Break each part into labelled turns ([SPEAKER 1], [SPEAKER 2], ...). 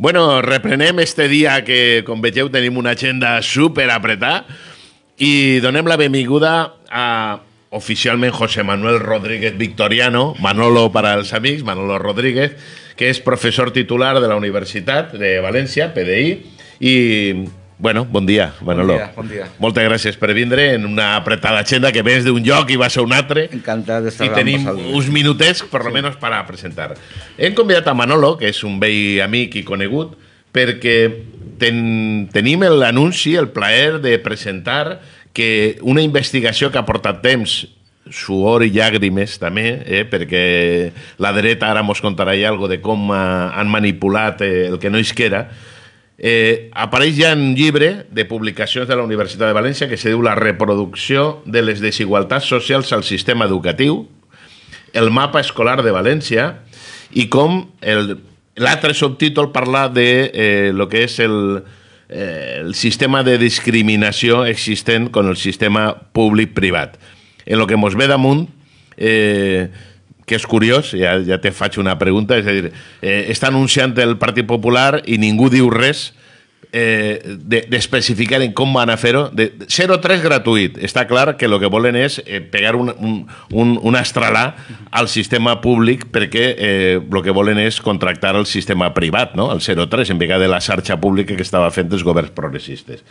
[SPEAKER 1] Bueno, reprenem este dia que, com vegeu, tenim una agenda super apretada i donem la benvinguda a oficialment José Manuel Rodríguez Victoriano, Manolo para els amics, Manolo Rodríguez, que és professor titular de la Universitat de València, PDI, i Bueno, bon dia, Manolo. Bon dia, bon dia. Moltes gràcies per vindre en una apretada agenda que vens d'un lloc i vas a un altre. Encantat d'estar amb vosaltres. I tenim uns minutets, per lo sí. menos, per a presentar. Hem convidat a Manolo, que és un vell amic i conegut, perquè ten, tenim l'anunci, el plaer de presentar que una investigació que ha portat temps suor i llàgrimes també, eh? perquè la dreta ara mos contarà ja de com eh, han manipulat eh, el que no que era, Eh, apareix ja en un llibre de publicacions de la Universitat de València que se diu La reproducció de les desigualtats socials al sistema educatiu, el mapa escolar de València i com l'altre subtítol parla de eh, lo que és el, eh, el sistema de discriminació existent con el sistema públic-privat. En lo que mos ve damunt, eh, que és curiós, ja, ja te faig una pregunta, és a dir, eh, està anunciant el Partit Popular i ningú diu res eh, d'especificar de, de en com van a fer-ho. 0-3 gratuït. Està clar que el que volen és eh, pegar un, un, un, un estralà al sistema públic perquè eh, el eh, que volen és contractar el sistema privat, no? el 0-3, en vegada de la xarxa pública que estava fent els governs progressistes.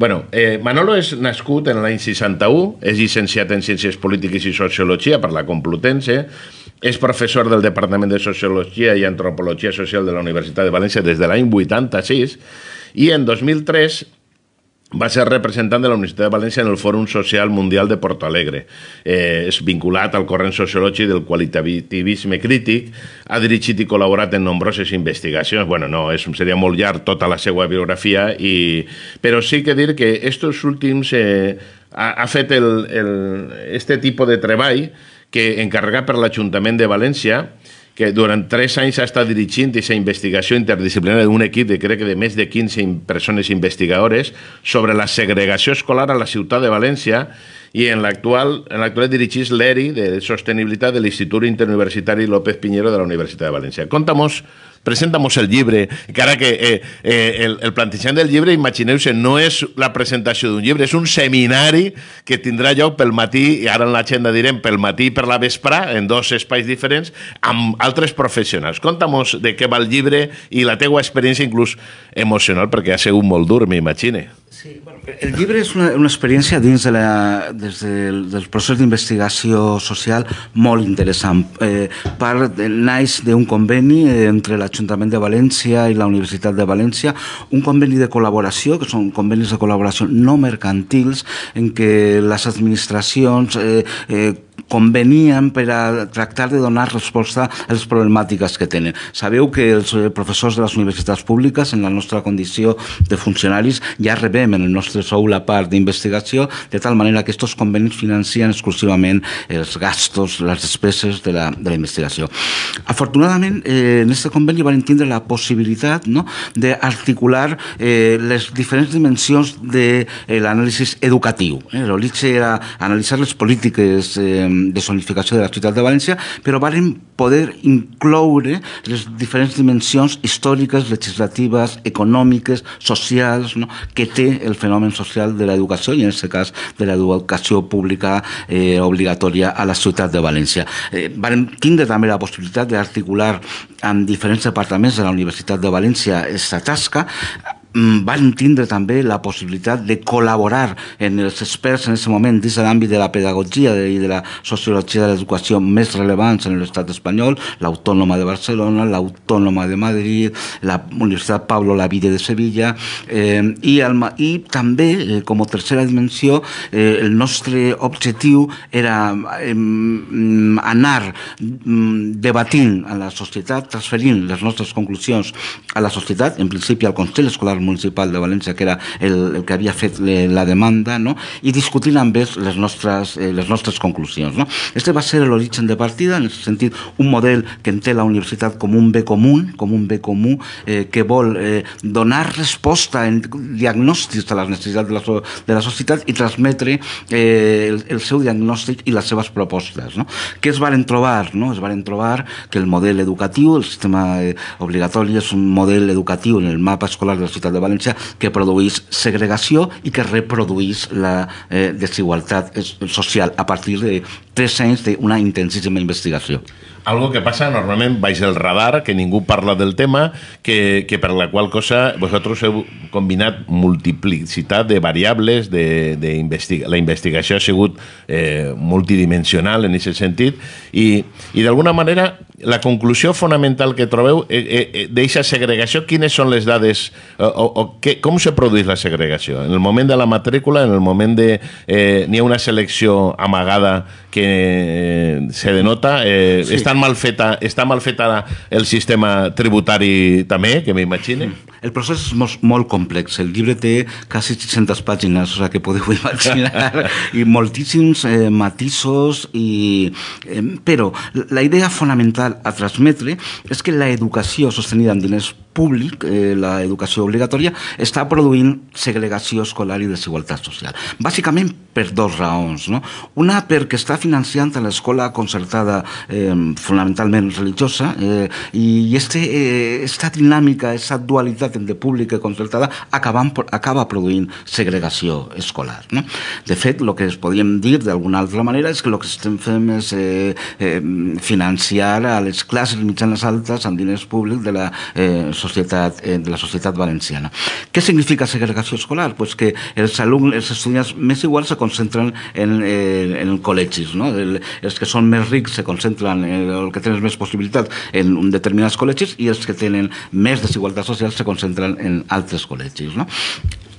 [SPEAKER 1] Bueno, eh, Manolo és nascut en l'any 61, és llicenciat en Ciències Polítiques i Sociologia per la Complutense, és professor del Departament de Sociologia i Antropologia Social de la Universitat de València des de l'any 86 i en 2003 va ser representant de la Universitat de València en el Fòrum Social Mundial de Porto Alegre. Eh, és vinculat al corrent sociològic del qualitativisme crític, ha dirigit i col·laborat en nombroses investigacions. bueno, no, és, seria molt llarg tota la seva biografia, i... però sí que dir que aquests últims eh, ha, ha fet el, el, este tipus de treball que encarregat per l'Ajuntament de València que durant tres anys ha estat dirigint aquesta investigació interdisciplinària d'un equip de crec que de més de 15 persones investigadores sobre la segregació escolar a la ciutat de València i en l'actual en l'actual dirigís l'ERI de Sostenibilitat de l'Institut Interuniversitari López Piñero de la Universitat de València. Contamos presentamos el llibre, encara que eh, eh, el, el plantejament del llibre, imagineu-se, no és la presentació d'un llibre, és un seminari que tindrà lloc pel matí, i ara en l'agenda direm pel matí i per la vesprà, en dos espais diferents, amb altres professionals. Conta'mos de què va el llibre i la teua experiència inclús emocional, perquè ha sigut molt dur, m'imagine. Sí,
[SPEAKER 2] bueno, el llibre és una, una experiència dins de la, des del, del procés d'investigació social molt interessant. Eh, part naix d'un conveni eh, entre l'Ajuntament de València i la Universitat de València, un conveni de col·laboració, que són convenis de col·laboració no mercantils, en què les administracions eh, eh, convenien per a tractar de donar resposta a les problemàtiques que tenen. Sabeu que els eh, professors de les universitats públiques, en la nostra condició de funcionaris, ja rebem en el nostre sou la part d'investigació, de tal manera que aquests convenis financien exclusivament els gastos, les despeses de la, de la investigació. Afortunadament, eh, en aquest conveni van entendre la possibilitat no, d'articular eh, les diferents dimensions de eh, l'anàlisi educatiu. Eh? L'Olitxe era analitzar les polítiques eh, de zonificació de la ciutat de València, però varen poder incloure les diferents dimensions històriques, legislatives, econòmiques, socials, no? que té el fenomen social de l'educació i en aquest cas de l'educació pública eh, obligatòria a la ciutat de València. Eh, varen tindre també la possibilitat d'articular amb diferents departaments de la Universitat de València aquesta tasca Mm, van tindre también la posibilidad de colaborar en los experts en ese momento, moment el ámbito de la pedagogía y de la sociología de la educación más relevante en el Estado español la Autónoma de Barcelona, la Autónoma de Madrid, la Universidad Pablo Lavide de Sevilla eh, y también eh, como tercera dimensión, eh, el nostre objectiu era mm, anar mm, debatint a la sociedad transferir les nostres a la sociedad, en principio al Consell Escolar del municipal de València, que era el, el que havia fet eh, la demanda, no? i discutint amb ells les nostres, eh, les nostres conclusions. No? Este va ser l'origen de partida, en el sentit, un model que entén la universitat com un bé comú, com un bé comú eh, que vol eh, donar resposta en diagnòstics a les necessitats de la, so de la societat i transmetre eh, el, el seu diagnòstic i les seves propostes. No? Què es van trobar? No? Es van trobar que el model educatiu, el sistema eh, obligatori és un model educatiu en el mapa escolar de la ciutat de Valencia que produís segregación y que reproduís la eh, desigualdad eh, social a partir de tres anys d'una intensíssima investigació.
[SPEAKER 1] Algo que passa
[SPEAKER 2] normalment baix el radar, que ningú parla del tema, que,
[SPEAKER 1] que per la qual cosa vosaltres heu combinat multiplicitat de variables, de, de investig la investigació ha sigut eh, multidimensional en aquest sentit, i, i d'alguna manera la conclusió fonamental que trobeu eh, eh, eh d'aquesta segregació, quines són les dades, o, o, que, què, com se produeix la segregació? En el moment de la matrícula, en el moment de... Eh, N'hi ha una selecció amagada que eh, se denota. Eh, sí. Està mal feta, està mal feta el sistema tributari també, que
[SPEAKER 2] m'imagine. Mm. El procés és molt, molt complex. El llibre té quasi 600 pàgines, o sea, que podeu imaginar, i moltíssims eh, matisos, i, eh, però la idea fonamental a transmetre és que l'educació sostenida amb diners públic, eh, la educació obligatòria, està produint segregació escolar i desigualtat social. Bàsicament per dos raons. No? Una, perquè està financiant l'escola concertada eh, fonamentalment religiosa eh, i este, eh, esta dinàmica, aquesta dualitat entre públic i concertada acaba, acaba produint segregació escolar. No? De fet, el que es podíem dir d'alguna altra manera és que el que estem fent és eh, eh, financiar a les classes mitjanes altes amb diners públics de la eh, sociedad eh, de la sociedad valenciana. ¿Qué significa segregación escolar? Pues que el alumnes, els estudiants más igual se concentran en, eh, en, en no? els que son más ricos se concentran, eh, en, que tienen más posibilidad en determinados colegios y es que tienen más desigualdad social se concentran en altos colegios, No?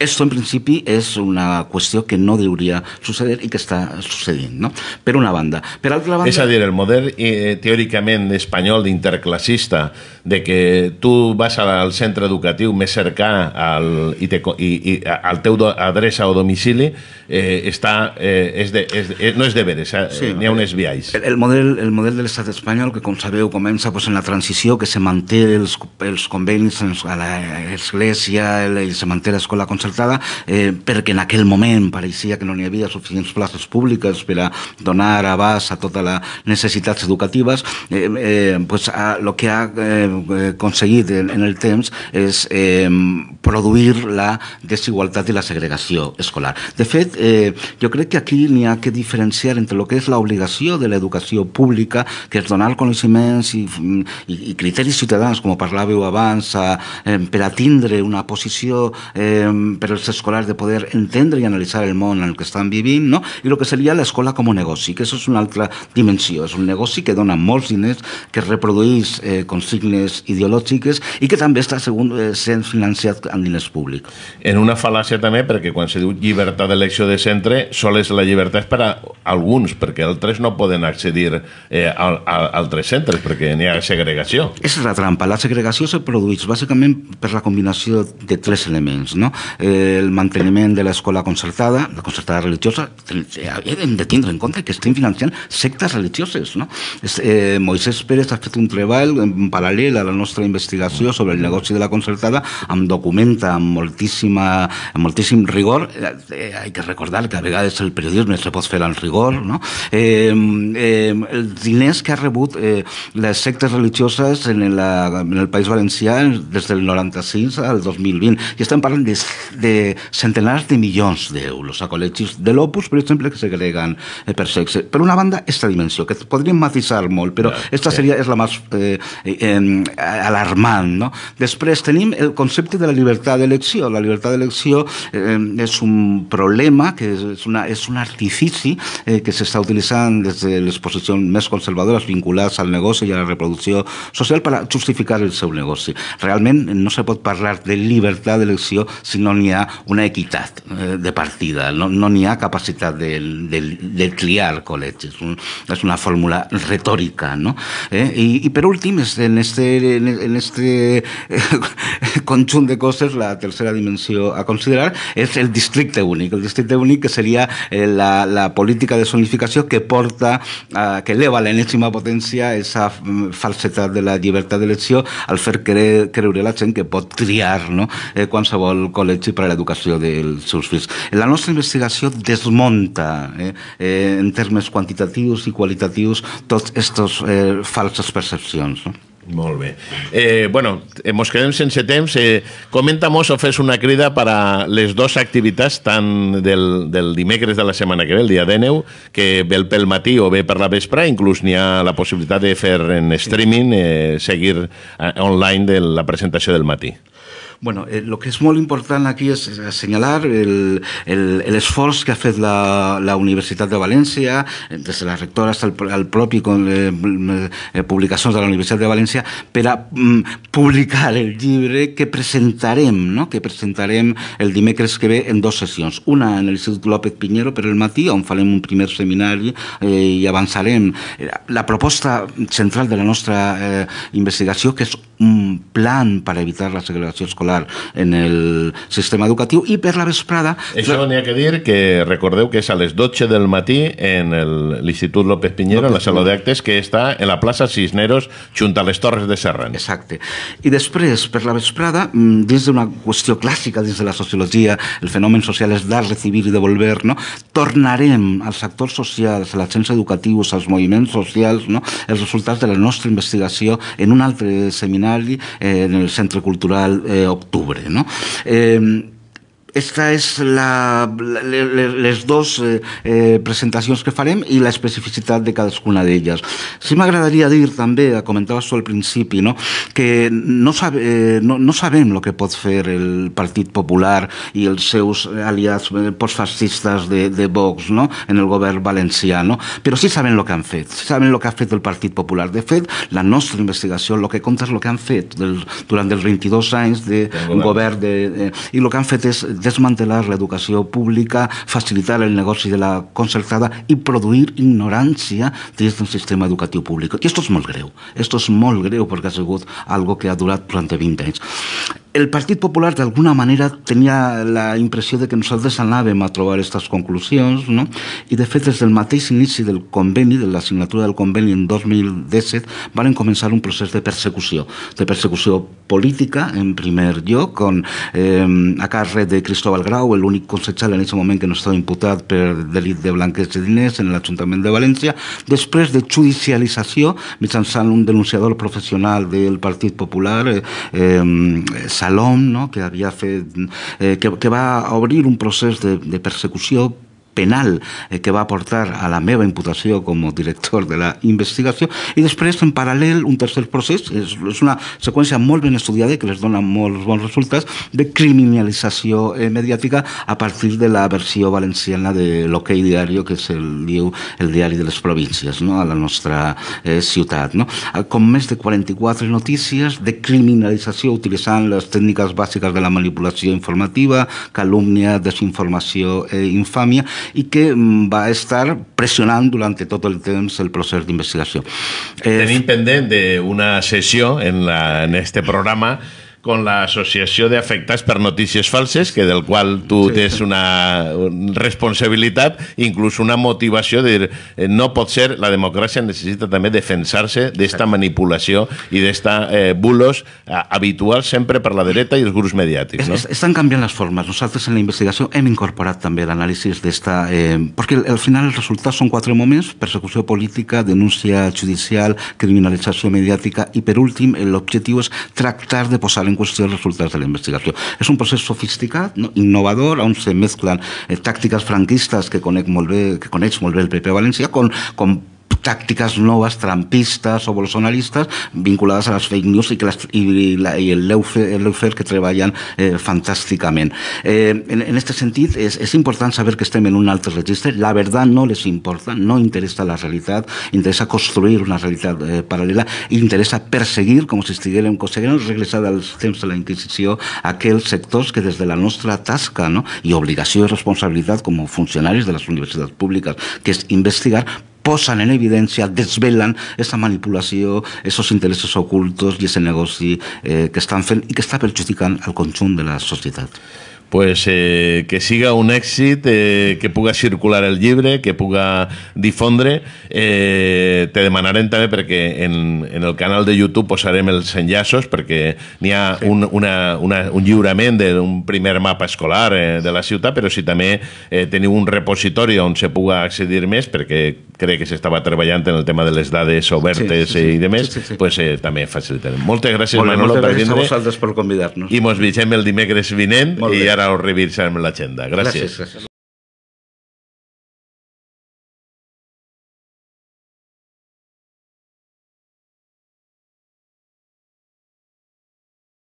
[SPEAKER 2] Esto, en principi, és una qüestió que no deuria suceder i que està succeint, no? per una banda. Per altra banda... És a dir, el model
[SPEAKER 1] eh, teòricament espanyol d'interclassista, de que tu vas al centre educatiu més cercà al, i, te, i, i al teu do, adreça o domicili, eh, està, eh, és de, és, eh, no és de veres, eh, sí, n'hi ha un esbiaix.
[SPEAKER 2] El, el, model, el model de l'estat espanyol, que com sabeu comença pues, en la transició, que se manté els, els convenis a l'Església, se manté l'escola conservadora, concertada eh, perquè en aquell moment pareixia que no n'hi havia suficients places públiques per a donar abast a totes les necessitats educatives, eh, eh, pues, a, ah, lo que ha eh, aconseguit eh, en, en el temps és eh, produir la desigualtat i la segregació escolar. De fet, eh, jo crec que aquí n'hi ha que diferenciar entre el que és l'obligació de l'educació pública, que és donar coneixements i, i, mm, i criteris ciutadans, com parlàveu abans, a, eh, per a tindre una posició eh, per als escolars de poder entendre i analitzar el món en el que estan vivint, no? i el que seria l'escola com a negoci, que això és una altra dimensió, és un negoci que dona molts diners, que reprodueix eh, consignes ideològiques i que també està segon, eh, sent financiat amb diners públics.
[SPEAKER 1] En una fal·làcia també, perquè quan se diu llibertat d'elecció de centre, sol és la llibertat per a alguns, perquè altres no poden accedir eh, a, a altres centres, perquè n'hi ha segregació.
[SPEAKER 2] és la trampa. La segregació se produeix bàsicament per la combinació de tres elements. No? Eh, el manteniment de l'escola concertada, la concertada religiosa, hem de tindre en compte que estem financiant sectes religioses. No? Eh, Moisès Pérez ha fet un treball en paral·lel a la nostra investigació sobre el negoci de la concertada, amb documenta amb, moltíssima, amb moltíssim rigor. Eh, eh, hay que recordar que a vegades el periodisme se pot fer en rigor. No? Eh, eh, els diners que ha rebut eh, les sectes religioses en, la, en el País Valencià des del 96 al 2020. I estem parlant de de centenares de millones de euros a col·legis de Opus, por ejemplo, que se agregan eh, per sexe. pero una banda, esta dimensión, que podría matizar molt, pero esta sería la más eh, em, alarmante. Después alarmant. el concepto de la libertad de elección. La libertad de elección em, es un problema, que es una, es un artificio eh, que se está utilizando desde las exposición más conservadoras vinculadas al negocio y a la reproducción social para justificar el seu negocio. Realmente no se puede hablar de de elección, si no n'hi ha una equitat eh, de partida, no n'hi no ha capacitat de, de, de triar col·legis, un, és una fórmula retòrica. No? Eh? I, I per últim, en este, en este eh, conjunt de coses, la tercera dimensió a considerar és el districte únic. El districte únic que seria eh, la, la política de zonificació que porta, que eleva a l'enèsima potència esa mm, falsetat de la llibertat d'elecció al fer creure, creure la gent que pot triar no? eh, qualsevol col·legi i per a l'educació dels seus fills. La nostra investigació desmonta eh, eh, en termes quantitatius i qualitatius tots aquestes eh, falses percepcions. No? Molt bé. Eh, bueno, ens eh, quedem sense
[SPEAKER 1] temps. Eh, Comenta-mos o fes una crida per a les dues activitats, tant del, del dimecres de la setmana que ve, el dia de neu, que ve pel matí o ve per la vespre, inclús n'hi ha la possibilitat de fer en streaming, eh, seguir eh, online de la presentació del matí.
[SPEAKER 2] Bueno, eh, lo que és molt important aquí és assenyalar l'esforç que ha fet la, la Universitat de València, eh, des de la rectora fins al, al propi con, eh, eh, publicacions de la Universitat de València, per a mm, publicar el llibre que presentarem, no? que presentarem el dimecres que ve en dues sessions. Una en l'Institut López Piñero per el matí, on farem un primer seminari eh, i avançarem. Eh, la proposta central de la nostra eh, investigació, que és un plan per evitar la segregació escolar curricular en el sistema educatiu i per la vesprada... Això n'hi ha que dir que
[SPEAKER 1] recordeu que és a les 12 del matí en l'Institut López Piñero, López en la sala d'actes, que està
[SPEAKER 2] en la plaça Cisneros, junt a les Torres de Serran. Exacte. I després, per la vesprada, mm, dins d'una qüestió clàssica dins de la sociologia, el fenomen social és dar, recibir i devolver, no? tornarem als actors socials, a la ciència educatius, als moviments socials, no? els resultats de la nostra investigació en un altre seminari eh, en el Centre Cultural eh, octubre. ¿no? Eh, Esta és la, les dues eh, eh presentacions que farem i la especificitat de cadascuna d'elles. Sí m'agradaria dir també, comentaves tu al principi, no? que no, sab eh, no, no sabem el que pot fer el Partit Popular i els seus aliats eh, postfascistes de, de Vox no? en el govern valencià, no? però sí saben el que han fet, sí saben el que ha fet el Partit Popular. De fet, la nostra investigació el que compta és el que han fet del, durant els 22 anys de govern. govern de, eh, i el que han fet és desmantelar l'educació pública, facilitar el negoci de la concertada i produir ignorància dins del sistema educatiu públic. I això és molt greu, això és molt greu perquè ha sigut algo que ha durat durant 20 anys. el Partido Popular de alguna manera tenía la impresión... de que nosaltres anàvem a trobar estas conclusiones, no? Y, de fet del mateix inici del convenio... de la asignatura del convenio en 2010 van a comenzar un proceso de persecución. de persecución política en primer yo con, eh, em, a de Cristóbal Grau, ...el único concejal en ese momento que no estaba imputado... ...por delito de blanqueo de dinero en el Ayuntamiento de Valencia. Después de judicialización, judicialització mitjançant un denunciador profesional del Partido Popular eh, em, Salom, no? que havia fet, eh, que, que va obrir un procés de, de persecució penal eh, que va aportar a la meva imputació com a director de la investigació i després en paral·lel un tercer procés és, és una seqüència molt ben estudiada que les dona molts bons resultats de criminalització eh, mediàtica a partir de la versió valenciana de l'Hockey Diario que és el, diu el diari de les províncies no? a la nostra eh, ciutat no? Ah, com més de 44 notícies de criminalització utilitzant les tècniques bàsiques de la manipulació informativa calúmnia, desinformació eh, infàmia y que mm, va a estar ...presionando durante todo el temps el investigación. d'investigació.
[SPEAKER 1] Tenim pendent d'una sessió en, en este programa con la Associació Afectas per Notícies Falses, que del qual tu sí. tienes una responsabilitat, incluso una motivació de dir, eh, no pot ser, la democràcia necessita també defensar-se d'esta manipulació i d'esta eh, bulos eh, habitual sempre per la dreta i els grups mediàtics. No?
[SPEAKER 2] Estan canviant les formes. Nosaltres en la investigació hem incorporat també l'anàlisi d'esta... Eh, perquè al final els resultats són quatre moments, persecució política, denuncia judicial, criminalització mediàtica i per últim objetivo és tractar de posar en cuestión los resultados de la investigación. Es un proceso sofisticado, innovador, aún se mezclan eh, tácticas franquistas que con, ex que con ex el PP Valencia con, con tácticas nuevas trampistas o bolsonaristas vinculadas a las fake news y, que el, leufer, que trabajan... Eh, ...fantásticamente... Eh, en, este sentido es importante saber que estén en un alto registro... La verdad no les importa, no interesa la realidad... ...interesa construir una realidad eh, paralela... ...interesa perseguir, como si estuvieran... ...regresar regresar al tiempos de la Inquisición... aquel sector que desde la nuestra tasca ...y obligación y responsabilidad... ...como funcionarios de las universidades públicas... que es investigar, posen en evidència, desvelen aquesta manipulació, aquests interessos ocultos i aquest negoci eh, que estan fent i que està perjudicant el conjunt de la societat. pues, eh, que siga un èxit, eh, que
[SPEAKER 1] puga circular el libre, que puga difondre. Eh, te demanarem també, porque en, en, el canal de YouTube posaremos els enllaços porque ni ha sí. un, una, una, un lliurament d'un primer mapa escolar eh, de la ciudad, pero si también eh, teniu un repositorio on se puga accedir més, porque crec que s'estava treballant en el tema de les dades obertes sí, sí, sí. i de més, sí, sí, sí. pues, eh, també facilitarem. Moltes gràcies, Molt bé, Manolo, moltes gràcies per vindre. a vosaltres
[SPEAKER 2] per convidar-nos.
[SPEAKER 1] I mos vegem el dimecres vinent i ara ho revisarem l'agenda. Gràcies. gràcies,
[SPEAKER 2] gràcies.